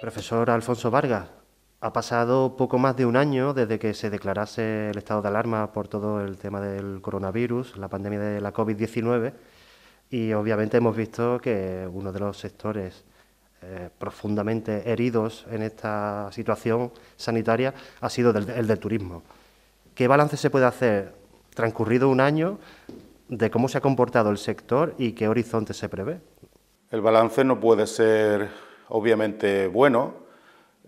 Profesor Alfonso Vargas, ha pasado poco más de un año desde que se declarase el estado de alarma por todo el tema del coronavirus, la pandemia de la COVID-19, y obviamente hemos visto que uno de los sectores eh, profundamente heridos en esta situación sanitaria ha sido el del turismo. ¿Qué balance se puede hacer transcurrido un año de cómo se ha comportado el sector y qué horizonte se prevé? El balance no puede ser obviamente bueno.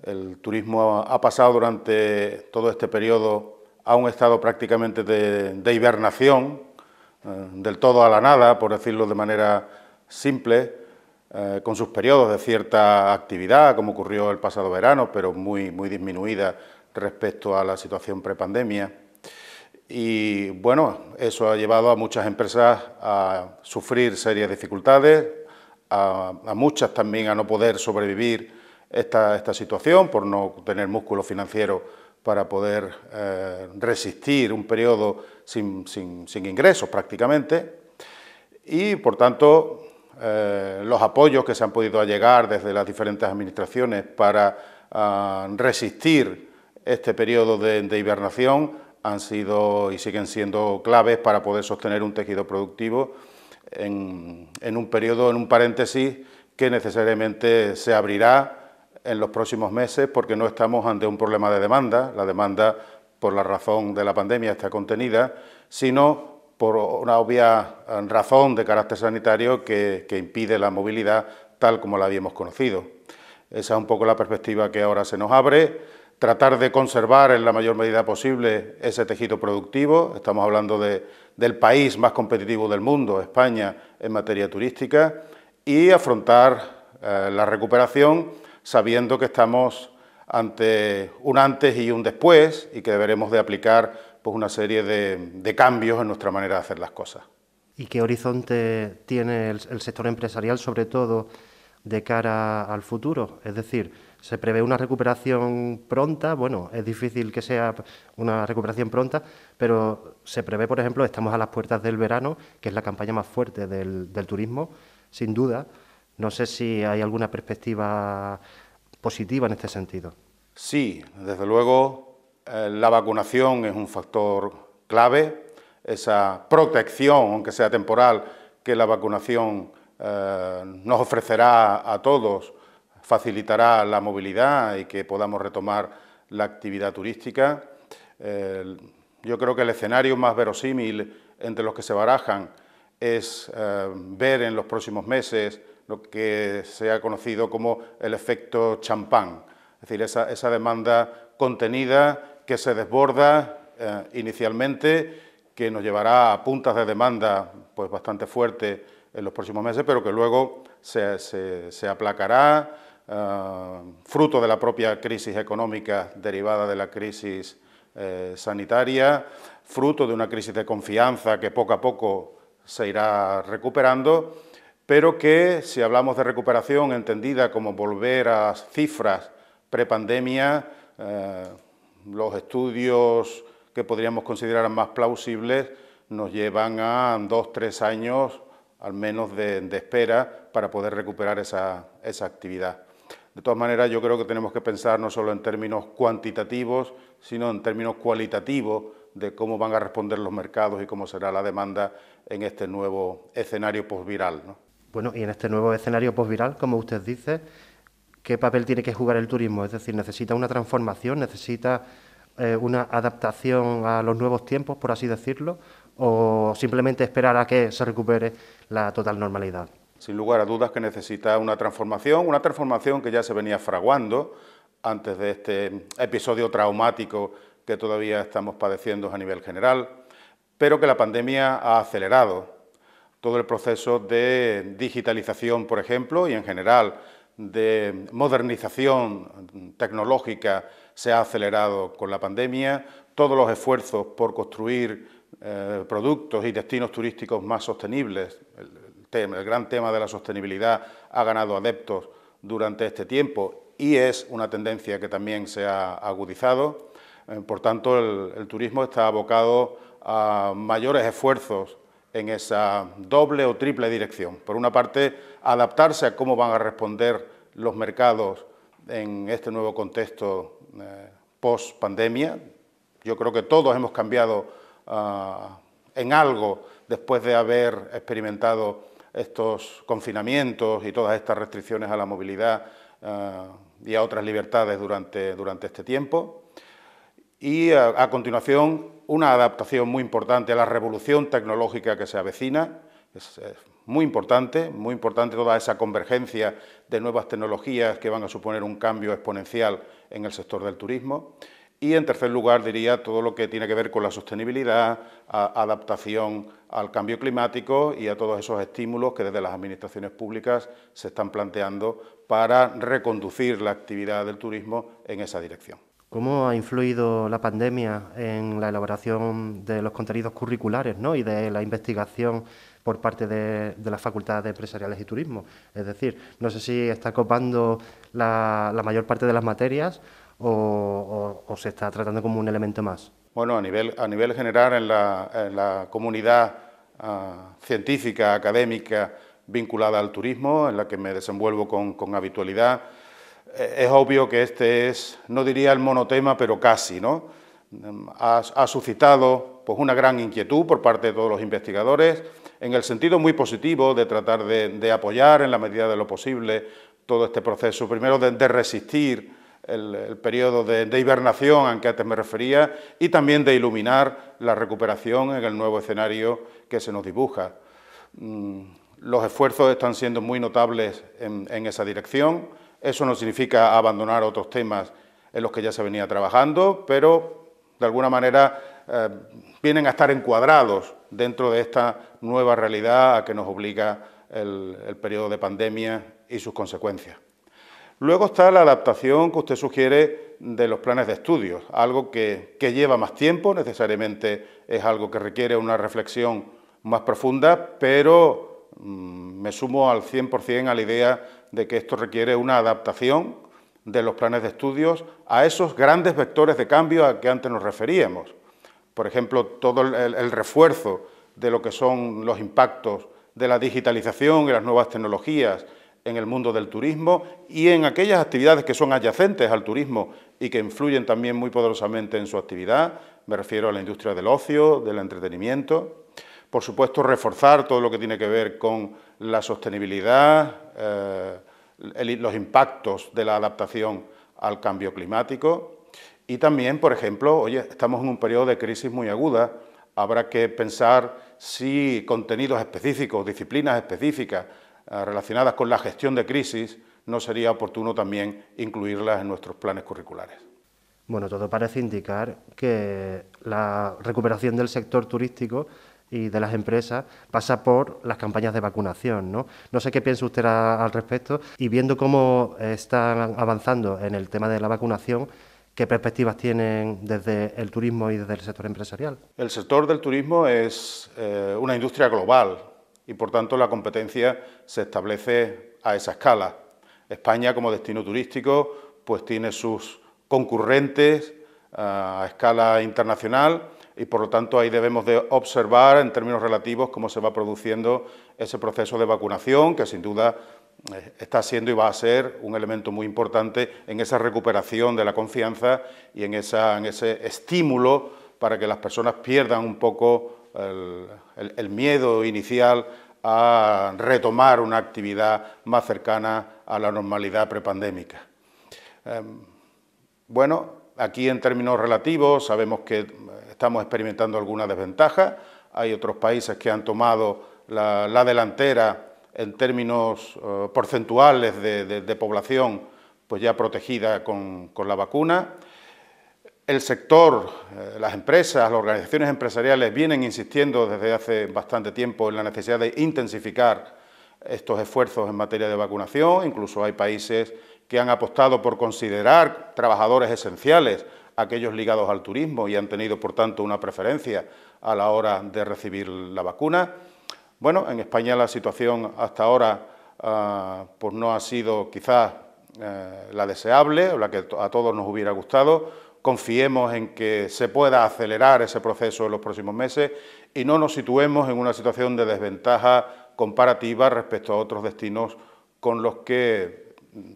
El turismo ha pasado durante todo este periodo a un estado prácticamente de, hibernación, eh, del todo a la nada, por decirlo de manera simple eh, con sus periodos de cierta actividad, como ocurrió el pasado verano, pero muy, muy disminuida respecto a la situación prepandemia. Y bueno, eso ha llevado a muchas empresas a sufrir serias dificultades, a, muchas también a no poder sobrevivir esta, esta, situación por no tener músculo financiero para poder eh, resistir un periodo sin, sin ingresos prácticamente. Y por tanto, eh, los apoyos que se han podido llegar desde las diferentes administraciones para ah, resistir este periodo de, hibernación han sido y siguen siendo claves para poder sostener un tejido productivo en, en, un periodo, en un paréntesis que necesariamente se abrirá en los próximos meses porque no estamos ante un problema de demanda, la demanda por la razón de la pandemia está contenida, sino por una obvia eh, razón de carácter sanitario que, impide la movilidad tal como la habíamos conocido. Esa es un poco la perspectiva que ahora se nos abre. Tratar de conservar en la mayor medida posible ese tejido productivo. Estamos hablando del país más competitivo del mundo, España, en materia turística. Y afrontar eh, la recuperación sabiendo que estamos ante un antes y un después y que deberemos de aplicar pues una serie de, cambios en nuestra manera de hacer las cosas. ¿Y qué horizonte tiene el, sector empresarial, sobre todo de cara al futuro? Es decir, se prevé una recuperación pronta, bueno, es difícil que sea una recuperación pronta, pero se prevé, por ejemplo, estamos a las puertas del verano, que es la campaña más fuerte del turismo, sin duda. No sé si hay alguna perspectiva positiva en este sentido. Sí, desde luego eh, la vacunación es un factor clave, esa protección, aunque sea temporal, que la vacunación eh, nos ofrecerá a todos, facilitará la movilidad y que podamos retomar la actividad turística. yo creo que el escenario más verosímil entre los que se barajan es eh, ver en los próximos meses lo que se ha conocido como el efecto champán, es decir, esa, esa demanda contenida que se desborda eh, inicialmente, que nos llevará a puntas de demanda pues, bastante fuertes en los próximos meses, pero que luego se, aplacará, eh, fruto de la propia crisis económica derivada de la crisis eh, sanitaria, fruto de una crisis de confianza que poco a poco se irá recuperando, pero que si hablamos de recuperación entendida como volver a cifras prepandemia, los estudios que podríamos considerar más plausibles nos llevan a dos, tres años al menos de, espera para poder recuperar esa, actividad. De todas maneras, yo creo que tenemos que pensar no solo en términos cuantitativos, sino en términos cualitativos de cómo van a responder los mercados y cómo será la demanda en este nuevo escenario postviral. Bueno, y en este nuevo escenario postviral, como usted dice, qué papel tiene que jugar el turismo. Es decir, necesita una transformación, necesita eh, una adaptación a los nuevos tiempos, por así decirlo, o simplemente esperar a que se recupere la total normalidad. Sin lugar a dudas que necesita una transformación, una transformación que ya se venía fraguando antes de este episodio traumático que todavía estamos padeciendo a nivel general, pero que la pandemia ha acelerado todo el proceso de digitalización, por ejemplo, y en general de modernización tecnológica se ha acelerado con la pandemia, todos los esfuerzos por construir eh, productos y destinos turísticos más sostenibles, el, gran tema de la sostenibilidad ha ganado adeptos durante este tiempo y es una tendencia que también se ha agudizado. Eh, por tanto, el turismo está abocado a mayores esfuerzos en esa doble o triple dirección. Por una parte, adaptarse a cómo van a responder los mercados en este nuevo contexto eh, post-pandemia. Yo creo que todos hemos cambiado ah, en algo después de haber experimentado estos confinamientos y todas estas restricciones a la movilidad ah, y a otras libertades durante, durante este tiempo y eh, a, continuación una adaptación muy importante a la revolución tecnológica que se avecina. Es, muy importante, muy importante toda esa convergencia de nuevas tecnologías que van a suponer un cambio exponencial en el sector del turismo. Y en tercer lugar, diría todo lo que tiene que ver con la sostenibilidad, adaptación al cambio climático y a todos esos estímulos que desde las administraciones públicas se están planteando para reconducir la actividad del turismo en esa dirección. ¿Cómo ha influido la pandemia en la elaboración de los contenidos curriculares y de la investigación por parte de, de las facultades de empresariales y turismo? Es decir, no sé si está copando la, mayor parte de las materias o, se está tratando como un elemento más. Bueno, a nivel, general en la, comunidad ah, científica, académica, vinculada al turismo, en la que me desenvuelvo con habitualidad, eh, es obvio que este es, no diría el monotema, pero casi, ¿no? Mm, ha, suscitado pues, una gran inquietud por parte de todos los investigadores, en el sentido muy positivo de tratar de, apoyar en la medida de lo posible todo este proceso, primero de, resistir el, periodo de, hibernación a que antes me refería y también de iluminar la recuperación en el nuevo escenario que se nos dibuja. Mm, los esfuerzos están siendo muy notables en esa dirección eso no significa abandonar otros temas en los que ya se venía trabajando, pero de alguna manera eh, vienen a estar encuadrados dentro de esta nueva realidad a que nos obliga el, periodo de pandemia y sus consecuencias. Luego está la adaptación que usted sugiere de los planes de estudios, algo que, lleva más tiempo, necesariamente es algo que requiere una reflexión más profunda, pero Mm, me sumo al 100% a la idea de que esto requiere una adaptación de los planes de estudios a esos grandes vectores de cambio a que antes nos referíamos. Por ejemplo, todo el, refuerzo de lo que son los impactos de la digitalización y las nuevas tecnologías en el mundo del turismo y en aquellas actividades que son adyacentes al turismo y que influyen también muy poderosamente en su actividad. Me refiero a la industria del ocio, del entretenimiento. Por supuesto, reforzar todo lo que tiene que ver con la sostenibilidad, eh, los impactos de la adaptación al cambio climático y también, por ejemplo, oye, estamos en un periodo de crisis muy aguda, habrá que pensar si contenidos específicos, disciplinas específicas eh, relacionadas con la gestión de crisis, no sería oportuno también incluirlas en nuestros planes curriculares. Bueno, todo parece indicar que la recuperación del sector turístico y de las empresas pasa por las campañas de vacunación. No, no sé qué piensa usted al respecto y viendo cómo están avanzando en el tema de la vacunación, ¿Qué perspectivas tienen desde el turismo y desde el sector empresarial? El sector del turismo es eh, una industria global y por tanto la competencia se establece a esa escala. España como destino turístico pues tiene sus concurrentes ah, a escala internacional y por lo tanto ahí debemos de observar en términos relativos cómo se va produciendo ese proceso de vacunación que sin duda eh, está siendo y va a ser un elemento muy importante en esa recuperación de la confianza y en, esa, en ese estímulo para que las personas pierdan un poco el, miedo inicial a retomar una actividad más cercana a la normalidad prepandémica. Em, bueno, Aquí en términos relativos sabemos que eh, estamos experimentando alguna desventaja, hay otros países que han tomado la, delantera en términos eh, porcentuales de, población pues ya protegida con, la vacuna. El sector, eh, las empresas, las organizaciones empresariales vienen insistiendo desde hace bastante tiempo en la necesidad de intensificar estos esfuerzos en materia de vacunación, incluso hay países que han apostado por considerar trabajadores esenciales aquellos ligados al turismo y han tenido, por tanto, una preferencia a la hora de recibir la vacuna. Bueno, en España la situación hasta ahora ah, pues no ha sido quizás eh, la deseable o la que a todos nos hubiera gustado. Confiemos en que se pueda acelerar ese proceso en los próximos meses y no nos situemos en una situación de desventaja comparativa respecto a otros destinos con los que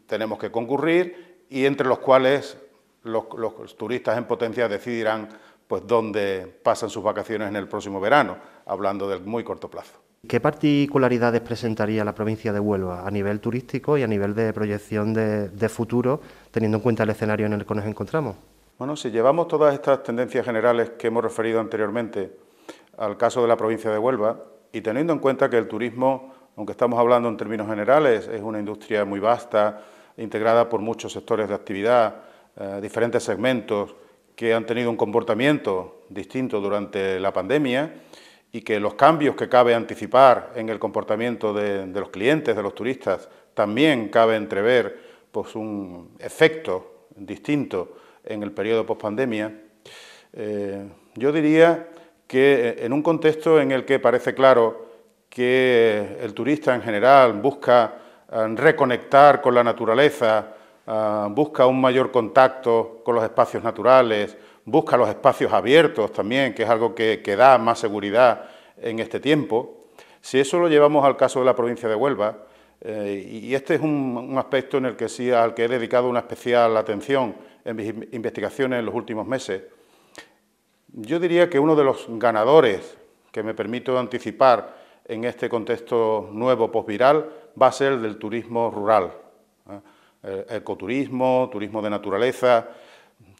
tenemos que concurrir y entre los cuales los, turistas en potencia decidirán pues dónde pasan sus vacaciones en el próximo verano, hablando del muy corto plazo. ¿Qué particularidades presentaría la provincia de Huelva a nivel turístico y a nivel de proyección de, de futuro, teniendo en cuenta el escenario en el que nos encontramos? Bueno, si llevamos todas estas tendencias generales que hemos referido anteriormente al caso de la provincia de Huelva y teniendo en cuenta que el turismo aunque estamos hablando en términos generales, es una industria muy vasta, integrada por muchos sectores de actividad, eh, diferentes segmentos que han tenido un comportamiento distinto durante la pandemia y que los cambios que cabe anticipar en el comportamiento de, los clientes, de los turistas, también cabe entrever pues, un efecto distinto en el periodo post-pandemia. Eh, yo diría que eh, en un contexto en el que parece claro que el turista en general busca eh, reconectar con la naturaleza, eh, busca un mayor contacto con los espacios naturales, busca los espacios abiertos también, que es algo que, da más seguridad en este tiempo. Si eso lo llevamos al caso de la provincia de Huelva, eh, y este es un, un, aspecto en el que sí, al que he dedicado una especial atención en mis investigaciones en los últimos meses, yo diría que uno de los ganadores, que me permito anticipar, en este contexto nuevo posviral va a ser el del turismo rural. ¿eh? Eh, ecoturismo, turismo de naturaleza.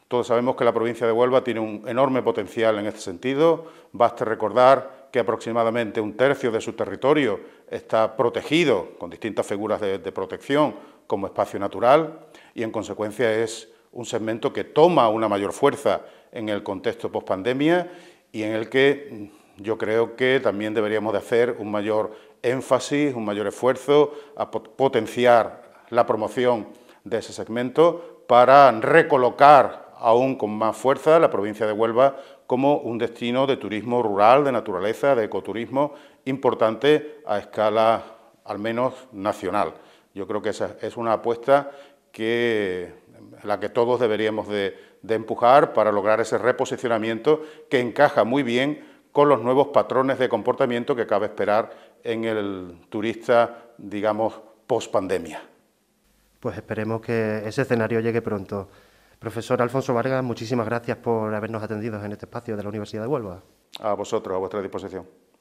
Todos sabemos que la provincia de Huelva tiene un enorme potencial en este sentido. Basta recordar que aproximadamente un tercio de su territorio está protegido con distintas figuras de, protección como espacio natural y en consecuencia es un segmento que toma una mayor fuerza en el contexto pospandemia y en el que yo creo que también deberíamos de hacer un mayor énfasis, un mayor esfuerzo a potenciar la promoción de ese segmento para recolocar aún con más fuerza la provincia de Huelva como un destino de turismo rural, de naturaleza, de ecoturismo importante a escala al menos nacional. Yo creo que esa es una apuesta que la que todos deberíamos de, de empujar para lograr ese reposicionamiento que encaja muy bien con los nuevos patrones de comportamiento que cabe esperar en el turista, digamos, post pandemia. Pues esperemos que ese escenario llegue pronto. Profesor Alfonso Vargas, muchísimas gracias por habernos atendido en este espacio de la Universidad de Huelva. A vosotros, a vuestra disposición.